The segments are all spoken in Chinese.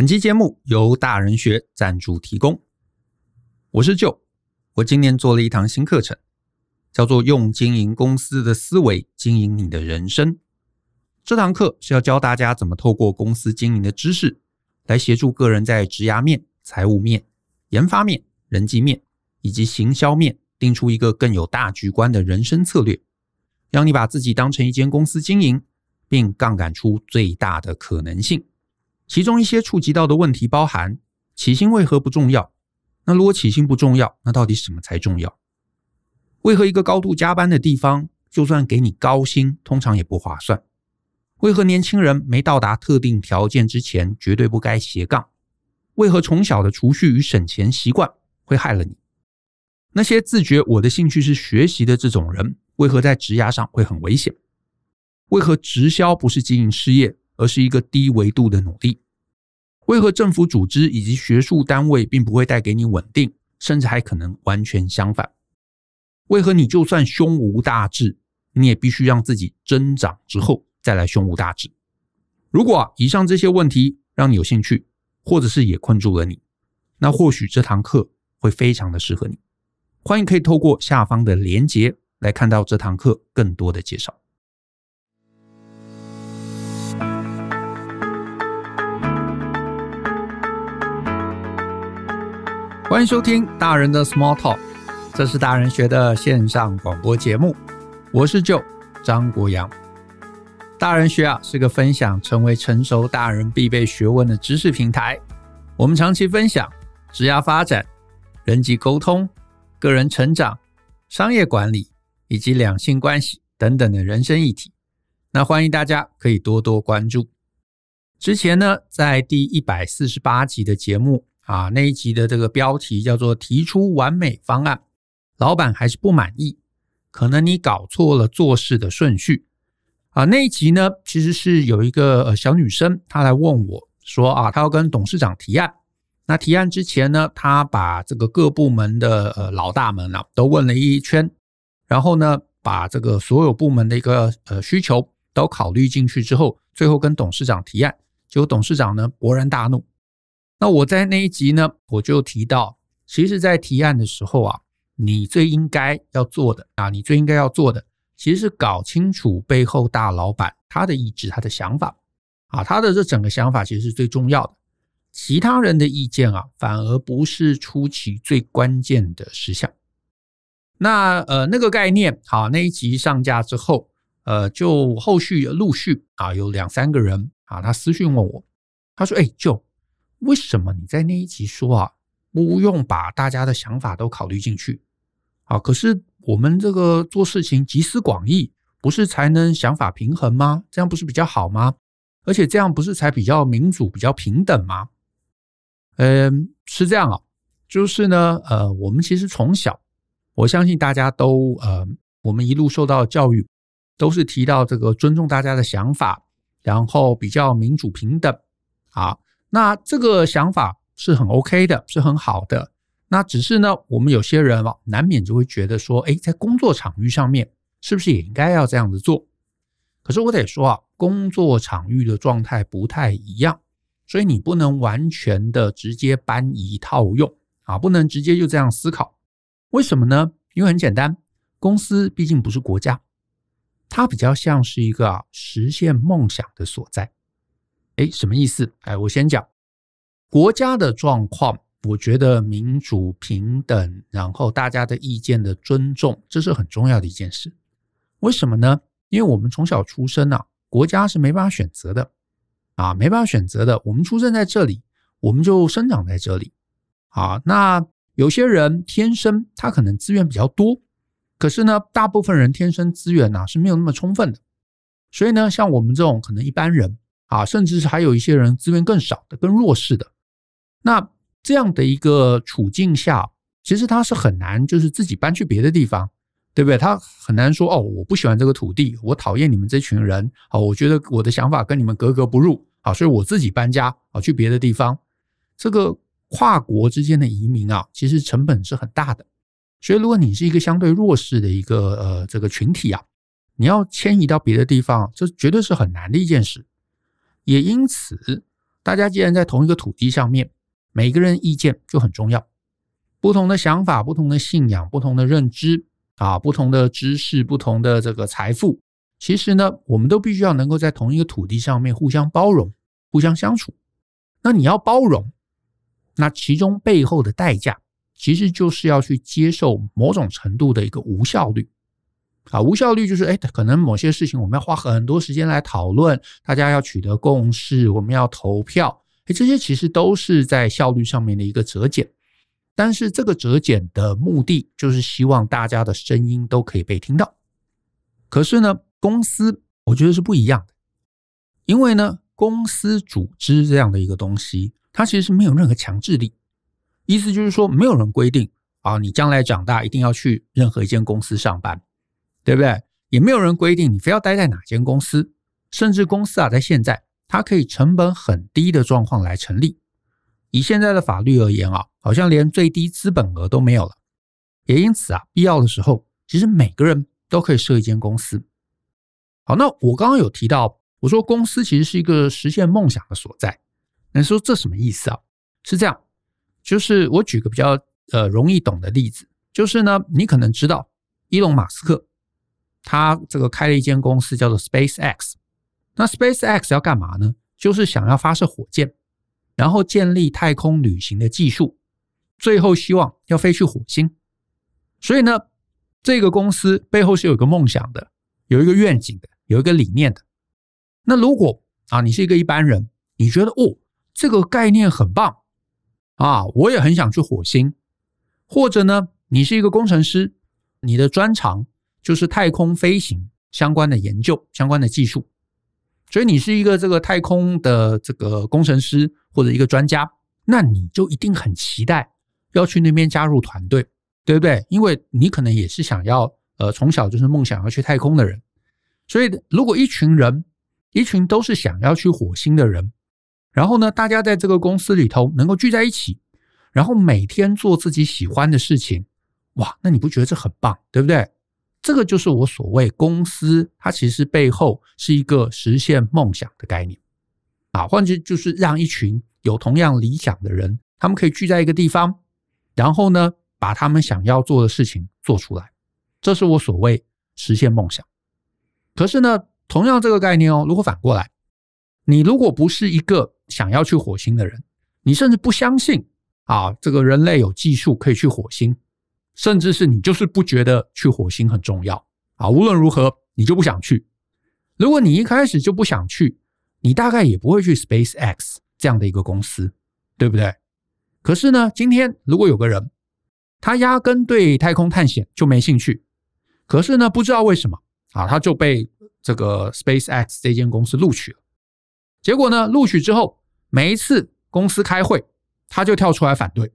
本期节目由大人学赞助提供。我是舅，我今年做了一堂新课程，叫做“用经营公司的思维经营你的人生”。这堂课是要教大家怎么透过公司经营的知识，来协助个人在职涯面、财务面、研发面、人际面以及行销面，定出一个更有大局观的人生策略，让你把自己当成一间公司经营，并杠杆出最大的可能性。其中一些触及到的问题包含：起薪为何不重要？那如果起薪不重要，那到底什么才重要？为何一个高度加班的地方，就算给你高薪，通常也不划算？为何年轻人没到达特定条件之前，绝对不该斜杠？为何从小的储蓄与省钱习惯会害了你？那些自觉我的兴趣是学习的这种人，为何在职涯上会很危险？为何直销不是经营事业？而是一个低维度的努力。为何政府组织以及学术单位并不会带给你稳定，甚至还可能完全相反？为何你就算胸无大志，你也必须让自己增长之后再来胸无大志？如果以上这些问题让你有兴趣，或者是也困住了你，那或许这堂课会非常的适合你。欢迎可以透过下方的连结来看到这堂课更多的介绍。欢迎收听《大人的 Small Talk》，这是大人学的线上广播节目。我是舅张国阳。大人学啊是个分享成为成熟大人必备学问的知识平台。我们长期分享职业发展、人际沟通、个人成长、商业管理以及两性关系等等的人生议题。那欢迎大家可以多多关注。之前呢，在第一百四十八集的节目。啊，那一集的这个标题叫做“提出完美方案”，老板还是不满意，可能你搞错了做事的顺序。啊，那一集呢，其实是有一个小女生，她来问我说，啊，她要跟董事长提案。那提案之前呢，她把这个各部门的呃老大们啊都问了一圈，然后呢，把这个所有部门的一个呃需求都考虑进去之后，最后跟董事长提案，结果董事长呢勃然大怒。那我在那一集呢，我就提到，其实在提案的时候啊，你最应该要做的啊，你最应该要做的，其实是搞清楚背后大老板他的意志、他的想法，啊，他的这整个想法其实是最重要的。其他人的意见啊，反而不是出奇最关键的事项。那呃，那个概念好，那一集上架之后，呃，就后续陆续啊，有两三个人啊，他私讯问我，他说：“哎，就为什么你在那一集说啊，不用把大家的想法都考虑进去，啊？可是我们这个做事情集思广益，不是才能想法平衡吗？这样不是比较好吗？而且这样不是才比较民主、比较平等吗？嗯，是这样啊。就是呢，呃，我们其实从小，我相信大家都呃，我们一路受到教育，都是提到这个尊重大家的想法，然后比较民主平等啊。那这个想法是很 OK 的，是很好的。那只是呢，我们有些人啊，难免就会觉得说，哎，在工作场域上面，是不是也应该要这样子做？可是我得说啊，工作场域的状态不太一样，所以你不能完全的直接搬一套用啊，不能直接就这样思考。为什么呢？因为很简单，公司毕竟不是国家，它比较像是一个实现梦想的所在。哎，什么意思？哎，我先讲国家的状况。我觉得民主、平等，然后大家的意见的尊重，这是很重要的一件事。为什么呢？因为我们从小出生啊，国家是没办法选择的啊，没办法选择的。我们出生在这里，我们就生长在这里啊。那有些人天生他可能资源比较多，可是呢，大部分人天生资源呢，是没有那么充分的。所以呢，像我们这种可能一般人。啊，甚至是还有一些人资源更少的、更弱势的，那这样的一个处境下，其实他是很难，就是自己搬去别的地方，对不对？他很难说哦，我不喜欢这个土地，我讨厌你们这群人，啊，我觉得我的想法跟你们格格不入，啊，所以我自己搬家啊，去别的地方。这个跨国之间的移民啊，其实成本是很大的。所以，如果你是一个相对弱势的一个呃这个群体啊，你要迁移到别的地方，这绝对是很难的一件事。也因此，大家既然在同一个土地上面，每个人意见就很重要。不同的想法、不同的信仰、不同的认知啊，不同的知识、不同的这个财富，其实呢，我们都必须要能够在同一个土地上面互相包容、互相相处。那你要包容，那其中背后的代价，其实就是要去接受某种程度的一个无效率。啊，无效率就是哎，可能某些事情我们要花很多时间来讨论，大家要取得共识，我们要投票，哎，这些其实都是在效率上面的一个折减。但是这个折减的目的就是希望大家的声音都可以被听到。可是呢，公司我觉得是不一样的，因为呢，公司组织这样的一个东西，它其实是没有任何强制力，意思就是说，没有人规定啊，你将来长大一定要去任何一间公司上班。对不对？也没有人规定你非要待在哪间公司，甚至公司啊，在现在，它可以成本很低的状况来成立。以现在的法律而言啊，好像连最低资本额都没有了。也因此啊，必要的时候，其实每个人都可以设一间公司。好，那我刚刚有提到，我说公司其实是一个实现梦想的所在。你说这什么意思啊？是这样，就是我举个比较呃容易懂的例子，就是呢，你可能知道伊隆马斯克。他这个开了一间公司，叫做 Space X。那 Space X 要干嘛呢？就是想要发射火箭，然后建立太空旅行的技术，最后希望要飞去火星。所以呢，这个公司背后是有一个梦想的，有一个愿景的，有一个理念的。那如果啊，你是一个一般人，你觉得哦，这个概念很棒啊，我也很想去火星。或者呢，你是一个工程师，你的专长。就是太空飞行相关的研究、相关的技术，所以你是一个这个太空的这个工程师或者一个专家，那你就一定很期待要去那边加入团队，对不对？因为你可能也是想要呃从小就是梦想要去太空的人，所以如果一群人一群都是想要去火星的人，然后呢，大家在这个公司里头能够聚在一起，然后每天做自己喜欢的事情，哇，那你不觉得这很棒，对不对？这个就是我所谓公司，它其实背后是一个实现梦想的概念啊，换句就是让一群有同样理想的人，他们可以聚在一个地方，然后呢，把他们想要做的事情做出来，这是我所谓实现梦想。可是呢，同样这个概念哦，如果反过来，你如果不是一个想要去火星的人，你甚至不相信啊，这个人类有技术可以去火星。甚至是你就是不觉得去火星很重要啊，无论如何你就不想去。如果你一开始就不想去，你大概也不会去 Space X 这样的一个公司，对不对？可是呢，今天如果有个人，他压根对太空探险就没兴趣，可是呢，不知道为什么啊，他就被这个 Space X 这间公司录取了。结果呢，录取之后，每一次公司开会，他就跳出来反对，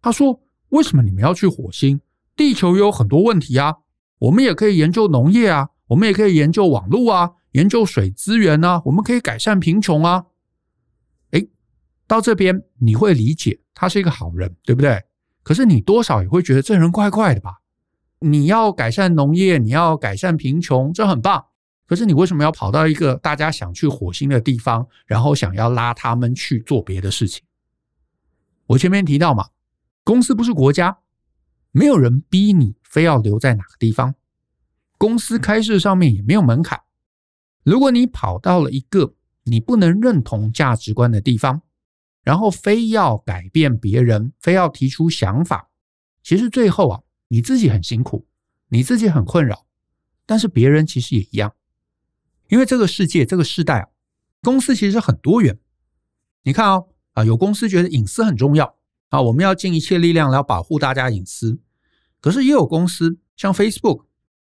他说：“为什么你们要去火星？”地球有很多问题啊，我们也可以研究农业啊，我们也可以研究网络啊，研究水资源啊，我们可以改善贫穷啊。哎，到这边你会理解他是一个好人，对不对？可是你多少也会觉得这人怪怪的吧？你要改善农业，你要改善贫穷，这很棒。可是你为什么要跑到一个大家想去火星的地方，然后想要拉他们去做别的事情？我前面提到嘛，公司不是国家。没有人逼你非要留在哪个地方，公司开设上面也没有门槛。如果你跑到了一个你不能认同价值观的地方，然后非要改变别人，非要提出想法，其实最后啊，你自己很辛苦，你自己很困扰，但是别人其实也一样，因为这个世界这个时代啊，公司其实很多元。你看啊啊，有公司觉得隐私很重要啊，我们要尽一切力量来保护大家隐私。可是也有公司像 Facebook，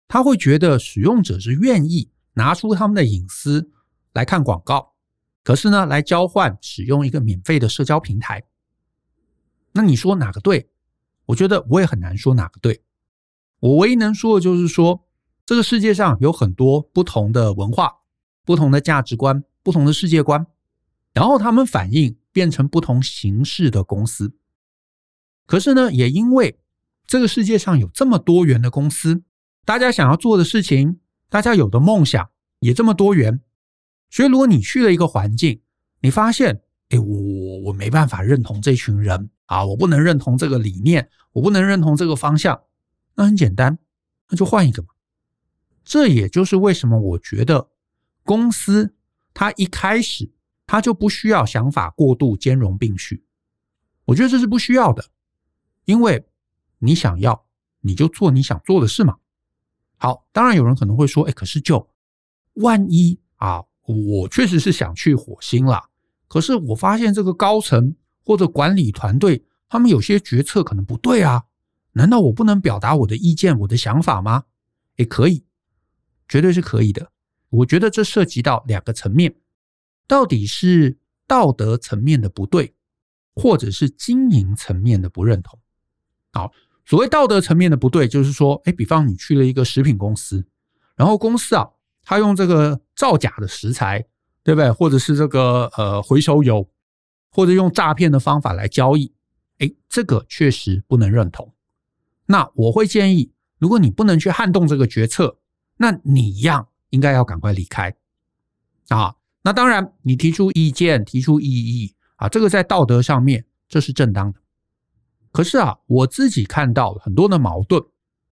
他会觉得使用者是愿意拿出他们的隐私来看广告，可是呢，来交换使用一个免费的社交平台。那你说哪个对？我觉得我也很难说哪个对。我唯一能说的就是说，这个世界上有很多不同的文化、不同的价值观、不同的世界观，然后他们反应变成不同形式的公司。可是呢，也因为这个世界上有这么多元的公司，大家想要做的事情，大家有的梦想也这么多元。所以，如果你去了一个环境，你发现，哎，我我我没办法认同这群人啊，我不能认同这个理念，我不能认同这个方向，那很简单，那就换一个嘛。这也就是为什么我觉得公司它一开始它就不需要想法过度兼容并蓄，我觉得这是不需要的，因为。你想要，你就做你想做的事嘛。好，当然有人可能会说：“哎，可是就万一啊，我确实是想去火星了，可是我发现这个高层或者管理团队，他们有些决策可能不对啊。难道我不能表达我的意见、我的想法吗？”也可以，绝对是可以的。我觉得这涉及到两个层面，到底是道德层面的不对，或者是经营层面的不认同。好。所谓道德层面的不对，就是说，哎，比方你去了一个食品公司，然后公司啊，他用这个造假的食材，对不对？或者是这个呃回收油，或者用诈骗的方法来交易，哎，这个确实不能认同。那我会建议，如果你不能去撼动这个决策，那你一样应该要赶快离开啊。那当然，你提出意见、提出异议啊，这个在道德上面，这是正当的。可是啊，我自己看到很多的矛盾，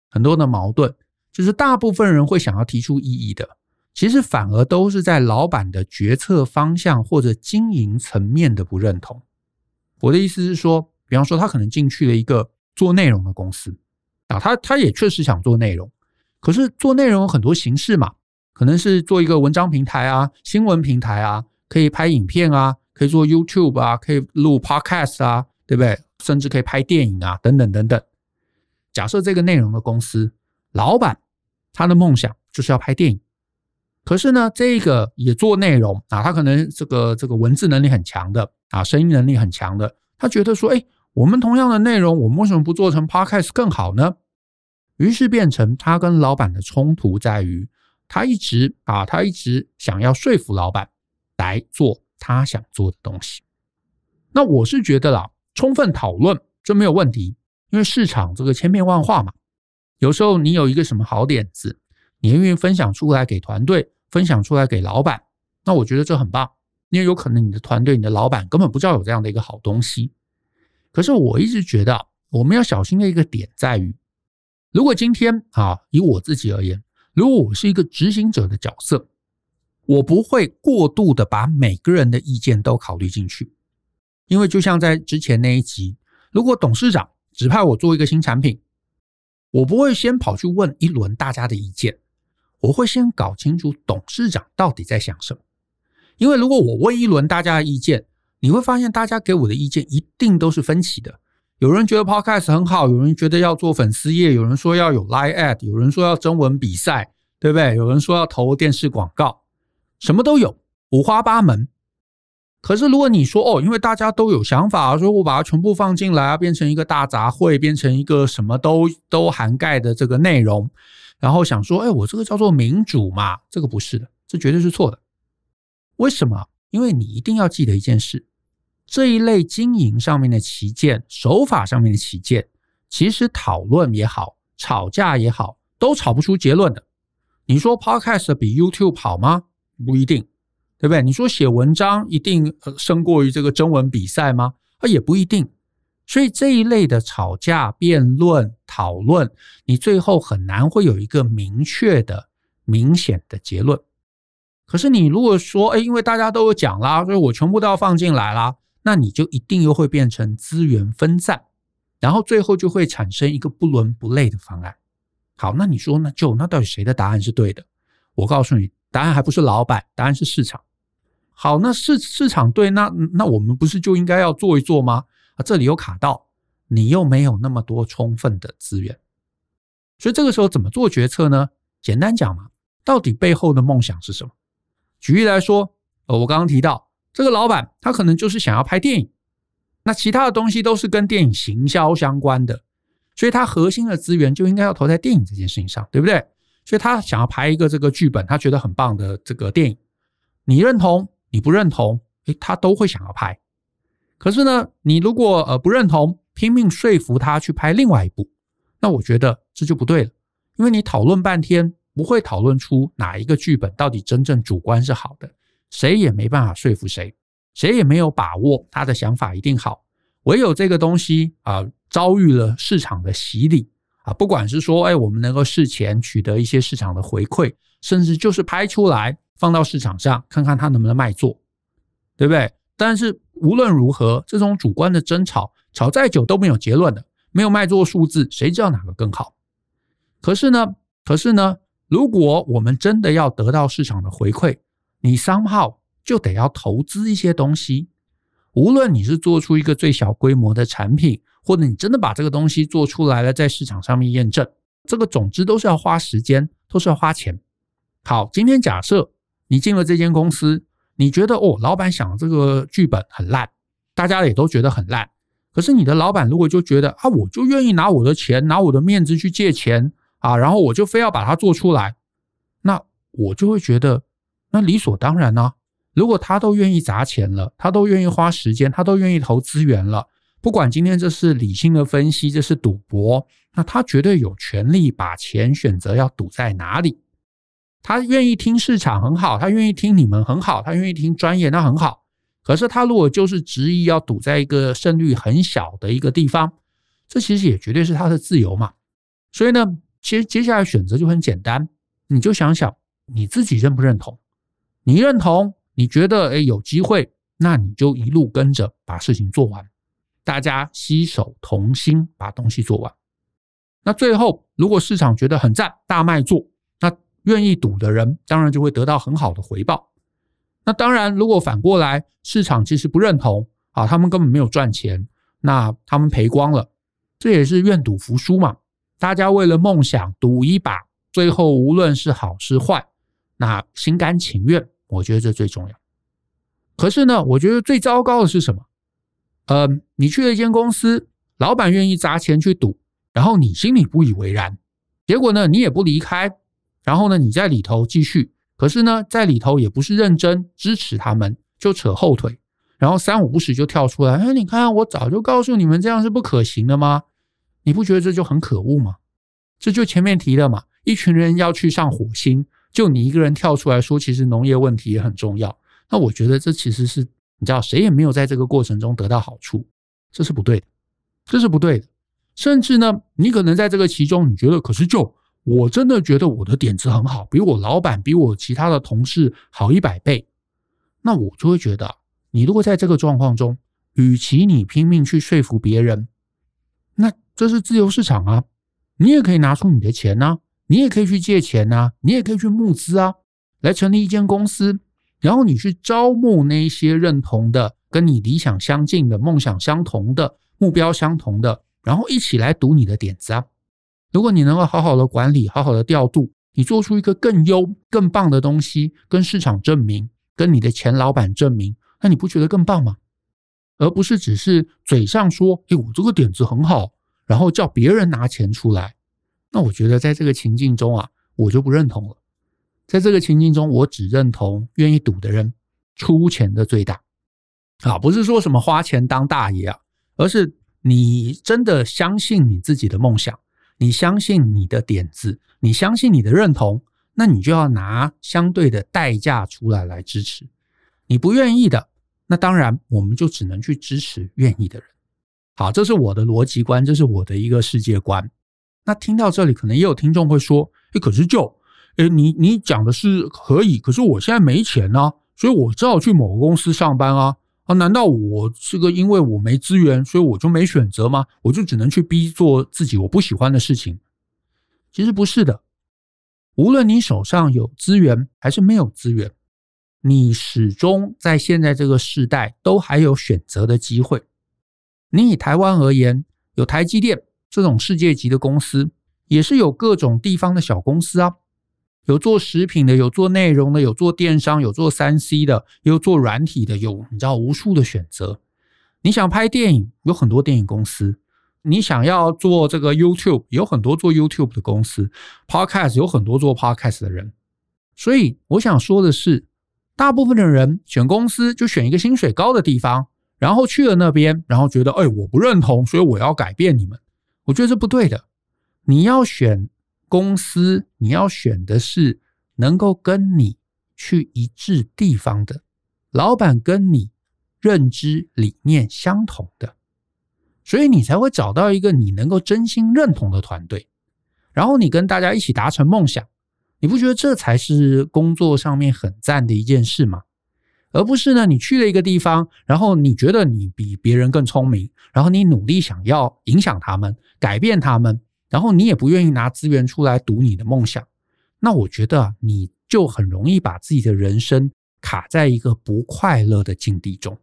很多的矛盾，就是大部分人会想要提出异议的，其实反而都是在老板的决策方向或者经营层面的不认同。我的意思是说，比方说他可能进去了一个做内容的公司，啊，他他也确实想做内容，可是做内容有很多形式嘛，可能是做一个文章平台啊，新闻平台啊，可以拍影片啊，可以做 YouTube 啊，可以录 Podcast 啊。对不对？甚至可以拍电影啊，等等等等。假设这个内容的公司老板，他的梦想就是要拍电影。可是呢，这个也做内容啊，他可能这个这个文字能力很强的啊，声音能力很强的，他觉得说，哎，我们同样的内容，我们为什么不做成 Podcast 更好呢？于是变成他跟老板的冲突在于，他一直啊，他一直想要说服老板来做他想做的东西。那我是觉得啦。充分讨论，这没有问题，因为市场这个千变万化嘛。有时候你有一个什么好点子，你愿意分享出来给团队，分享出来给老板，那我觉得这很棒，因为有可能你的团队、你的老板根本不知道有这样的一个好东西。可是我一直觉得，我们要小心的一个点在于，如果今天啊，以我自己而言，如果我是一个执行者的角色，我不会过度的把每个人的意见都考虑进去。因为就像在之前那一集，如果董事长指派我做一个新产品，我不会先跑去问一轮大家的意见，我会先搞清楚董事长到底在想什么。因为如果我问一轮大家的意见，你会发现大家给我的意见一定都是分歧的。有人觉得 Podcast 很好，有人觉得要做粉丝页，有人说要有 Live Ad，有人说要征文比赛，对不对？有人说要投电视广告，什么都有，五花八门。可是，如果你说哦，因为大家都有想法，说我把它全部放进来啊，变成一个大杂烩，变成一个什么都都涵盖的这个内容，然后想说，哎，我这个叫做民主嘛，这个不是的，这绝对是错的。为什么？因为你一定要记得一件事，这一类经营上面的旗舰手法上面的旗舰，其实讨论也好，吵架也好，都吵不出结论的。你说 Podcast 比 YouTube 好吗？不一定。对不对？你说写文章一定胜过于这个征文比赛吗？啊，也不一定。所以这一类的吵架、辩论、讨论，你最后很难会有一个明确的、明显的结论。可是你如果说，哎，因为大家都有讲啦，所以我全部都要放进来了，那你就一定又会变成资源分散，然后最后就会产生一个不伦不类的方案。好，那你说呢？就那到底谁的答案是对的？我告诉你，答案还不是老板，答案是市场。好，那市市场对，那那我们不是就应该要做一做吗？啊，这里有卡到，你又没有那么多充分的资源，所以这个时候怎么做决策呢？简单讲嘛，到底背后的梦想是什么？举例来说，呃，我刚刚提到这个老板，他可能就是想要拍电影，那其他的东西都是跟电影行销相关的，所以他核心的资源就应该要投在电影这件事情上，对不对？所以他想要拍一个这个剧本，他觉得很棒的这个电影，你认同？你不认同，诶，他都会想要拍。可是呢，你如果呃不认同，拼命说服他去拍另外一部，那我觉得这就不对了。因为你讨论半天，不会讨论出哪一个剧本到底真正主观是好的，谁也没办法说服谁，谁也没有把握他的想法一定好。唯有这个东西啊，遭遇了市场的洗礼啊，不管是说，哎，我们能够事前取得一些市场的回馈，甚至就是拍出来。放到市场上看看它能不能卖座，对不对？但是无论如何，这种主观的争吵吵再久都没有结论的，没有卖座数字，谁知道哪个更好？可是呢，可是呢，如果我们真的要得到市场的回馈，你商号就得要投资一些东西。无论你是做出一个最小规模的产品，或者你真的把这个东西做出来了，在市场上面验证，这个总之都是要花时间，都是要花钱。好，今天假设。你进了这间公司，你觉得哦，老板想这个剧本很烂，大家也都觉得很烂。可是你的老板如果就觉得啊，我就愿意拿我的钱，拿我的面子去借钱啊，然后我就非要把它做出来，那我就会觉得那理所当然啊。如果他都愿意砸钱了，他都愿意花时间，他都愿意投资源了，不管今天这是理性的分析，这是赌博，那他绝对有权利把钱选择要赌在哪里。他愿意听市场很好，他愿意听你们很好，他愿意听专业那很好。可是他如果就是执意要赌在一个胜率很小的一个地方，这其实也绝对是他的自由嘛。所以呢，其实接下来选择就很简单，你就想想你自己认不认同。你认同，你觉得诶有机会，那你就一路跟着把事情做完。大家携手同心把东西做完。那最后如果市场觉得很赞，大卖做。愿意赌的人当然就会得到很好的回报。那当然，如果反过来市场其实不认同啊，他们根本没有赚钱，那他们赔光了，这也是愿赌服输嘛。大家为了梦想赌一把，最后无论是好是坏，那心甘情愿，我觉得这最重要。可是呢，我觉得最糟糕的是什么？嗯，你去了一间公司，老板愿意砸钱去赌，然后你心里不以为然，结果呢，你也不离开。然后呢，你在里头继续，可是呢，在里头也不是认真支持他们，就扯后腿。然后三五不时就跳出来，哎，你看我早就告诉你们，这样是不可行的吗？你不觉得这就很可恶吗？这就前面提的嘛，一群人要去上火星，就你一个人跳出来说，其实农业问题也很重要。那我觉得这其实是你知道，谁也没有在这个过程中得到好处，这是不对的，这是不对的。甚至呢，你可能在这个其中，你觉得可是就。我真的觉得我的点子很好，比我老板比我其他的同事好一百倍，那我就会觉得，你如果在这个状况中，与其你拼命去说服别人，那这是自由市场啊，你也可以拿出你的钱呢，你也可以去借钱呢，你也可以去募资啊，来成立一间公司，然后你去招募那些认同的、跟你理想相近的、梦想相同的目标相同的，然后一起来赌你的点子啊。如果你能够好好的管理，好好的调度，你做出一个更优、更棒的东西，跟市场证明，跟你的前老板证明，那你不觉得更棒吗？而不是只是嘴上说：“哎，我这个点子很好”，然后叫别人拿钱出来。那我觉得在这个情境中啊，我就不认同了。在这个情境中，我只认同愿意赌的人出钱的最大啊，不是说什么花钱当大爷啊，而是你真的相信你自己的梦想。你相信你的点子，你相信你的认同，那你就要拿相对的代价出来来支持。你不愿意的，那当然我们就只能去支持愿意的人。好，这是我的逻辑观，这是我的一个世界观。那听到这里，可能也有听众会说：“可是就，你你讲的是可以，可是我现在没钱啊，所以我只好去某个公司上班啊。”啊？难道我这个因为我没资源，所以我就没选择吗？我就只能去逼做自己我不喜欢的事情？其实不是的。无论你手上有资源还是没有资源，你始终在现在这个时代都还有选择的机会。你以台湾而言，有台积电这种世界级的公司，也是有各种地方的小公司啊。有做食品的，有做内容的，有做电商，有做三 C 的，有做软体的，有你知道无数的选择。你想拍电影，有很多电影公司；你想要做这个 YouTube，有很多做 YouTube 的公司；Podcast 有很多做 Podcast 的人。所以我想说的是，大部分的人选公司就选一个薪水高的地方，然后去了那边，然后觉得哎，我不认同，所以我要改变你们。我觉得这不对的。你要选。公司，你要选的是能够跟你去一致地方的老板，跟你认知理念相同的，所以你才会找到一个你能够真心认同的团队，然后你跟大家一起达成梦想。你不觉得这才是工作上面很赞的一件事吗？而不是呢，你去了一个地方，然后你觉得你比别人更聪明，然后你努力想要影响他们，改变他们。然后你也不愿意拿资源出来赌你的梦想，那我觉得你就很容易把自己的人生卡在一个不快乐的境地中。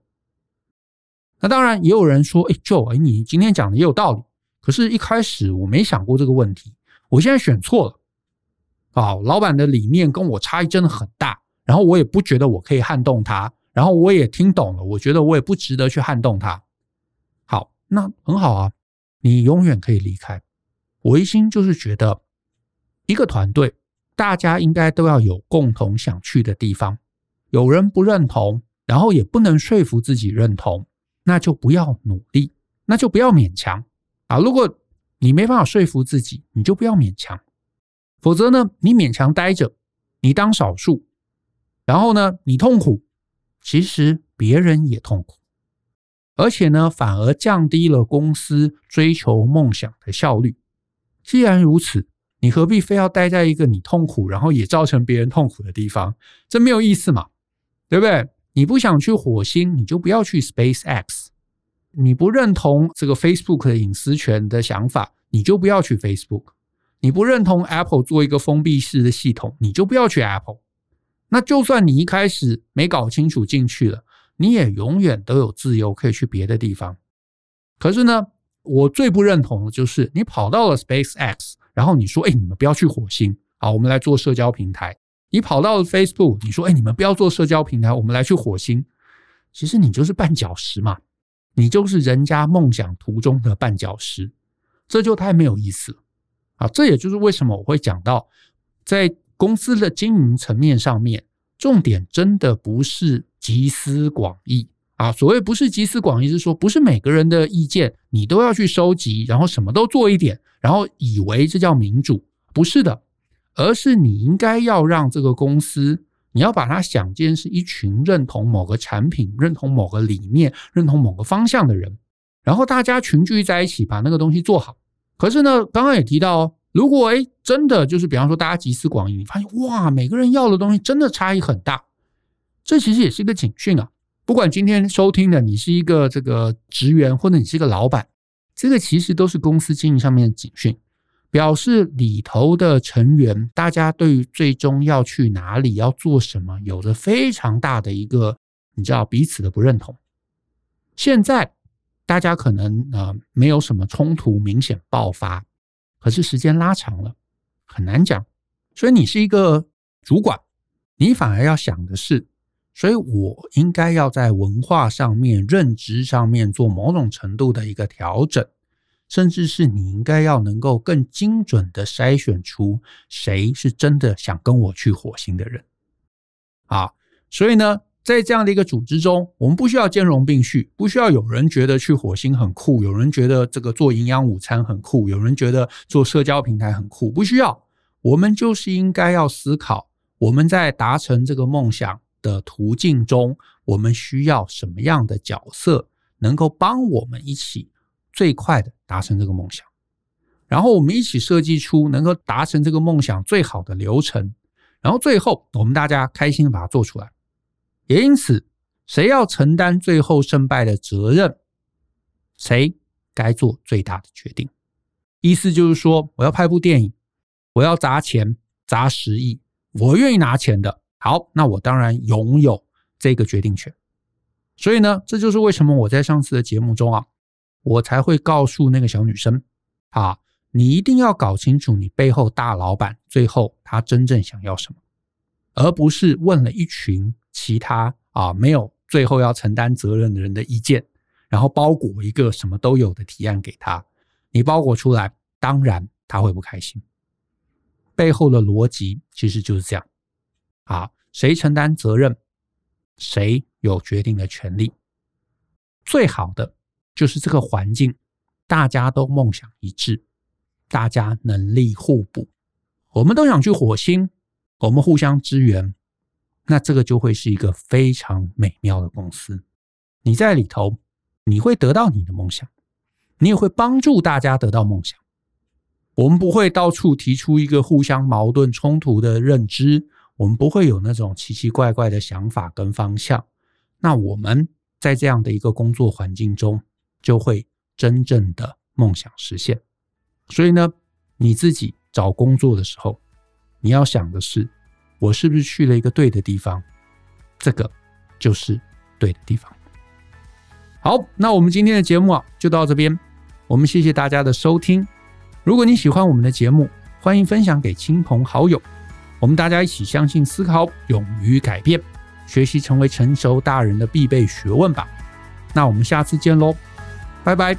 那当然也有人说：“哎，Joe，你今天讲的也有道理，可是，一开始我没想过这个问题，我现在选错了啊！老板的理念跟我差异真的很大，然后我也不觉得我可以撼动他，然后我也听懂了，我觉得我也不值得去撼动他。好，那很好啊，你永远可以离开。”我一心就是觉得，一个团队大家应该都要有共同想去的地方。有人不认同，然后也不能说服自己认同，那就不要努力，那就不要勉强啊！如果你没办法说服自己，你就不要勉强。否则呢，你勉强待着，你当少数，然后呢，你痛苦，其实别人也痛苦，而且呢，反而降低了公司追求梦想的效率。既然如此，你何必非要待在一个你痛苦，然后也造成别人痛苦的地方？这没有意思嘛，对不对？你不想去火星，你就不要去 Space X；你不认同这个 Facebook 的隐私权的想法，你就不要去 Facebook；你不认同 Apple 做一个封闭式的系统，你就不要去 Apple。那就算你一开始没搞清楚进去了，你也永远都有自由可以去别的地方。可是呢？我最不认同的就是，你跑到了 SpaceX，然后你说：“哎，你们不要去火星，好，我们来做社交平台。”你跑到 Facebook，你说：“哎，你们不要做社交平台，我们来去火星。”其实你就是绊脚石嘛，你就是人家梦想途中的绊脚石，这就太没有意思了啊！这也就是为什么我会讲到，在公司的经营层面上面，重点真的不是集思广益。啊，所谓不是集思广益，是说不是每个人的意见你都要去收集，然后什么都做一点，然后以为这叫民主，不是的，而是你应该要让这个公司，你要把它想见是一群认同某个产品、认同某个理念、认同某个方向的人，然后大家群聚在一起把那个东西做好。可是呢，刚刚也提到，如果哎真的就是比方说大家集思广益，你发现哇，每个人要的东西真的差异很大，这其实也是一个警讯啊。不管今天收听的你是一个这个职员，或者你是一个老板，这个其实都是公司经营上面的警讯，表示里头的成员，大家对于最终要去哪里、要做什么，有着非常大的一个你知道彼此的不认同。现在大家可能呃没有什么冲突明显爆发，可是时间拉长了很难讲。所以你是一个主管，你反而要想的是。所以我应该要在文化上面、认知上面做某种程度的一个调整，甚至是你应该要能够更精准的筛选出谁是真的想跟我去火星的人。啊，所以呢，在这样的一个组织中，我们不需要兼容并蓄，不需要有人觉得去火星很酷，有人觉得这个做营养午餐很酷，有人觉得做社交平台很酷，不需要。我们就是应该要思考，我们在达成这个梦想。的途径中，我们需要什么样的角色能够帮我们一起最快的达成这个梦想？然后我们一起设计出能够达成这个梦想最好的流程，然后最后我们大家开心把它做出来。也因此，谁要承担最后胜败的责任，谁该做最大的决定？意思就是说，我要拍部电影，我要砸钱，砸十亿，我愿意拿钱的。好，那我当然拥有这个决定权。所以呢，这就是为什么我在上次的节目中啊，我才会告诉那个小女生啊，你一定要搞清楚你背后大老板最后他真正想要什么，而不是问了一群其他啊没有最后要承担责任的人的意见，然后包裹一个什么都有的提案给他。你包裹出来，当然他会不开心。背后的逻辑其实就是这样。啊，谁承担责任，谁有决定的权利？最好的就是这个环境，大家都梦想一致，大家能力互补。我们都想去火星，我们互相支援，那这个就会是一个非常美妙的公司。你在里头，你会得到你的梦想，你也会帮助大家得到梦想。我们不会到处提出一个互相矛盾冲突的认知。我们不会有那种奇奇怪怪的想法跟方向，那我们在这样的一个工作环境中，就会真正的梦想实现。所以呢，你自己找工作的时候，你要想的是，我是不是去了一个对的地方？这个就是对的地方。好，那我们今天的节目啊，就到这边。我们谢谢大家的收听。如果你喜欢我们的节目，欢迎分享给亲朋好友。我们大家一起相信、思考、勇于改变，学习成为成熟大人的必备学问吧。那我们下次见喽，拜拜。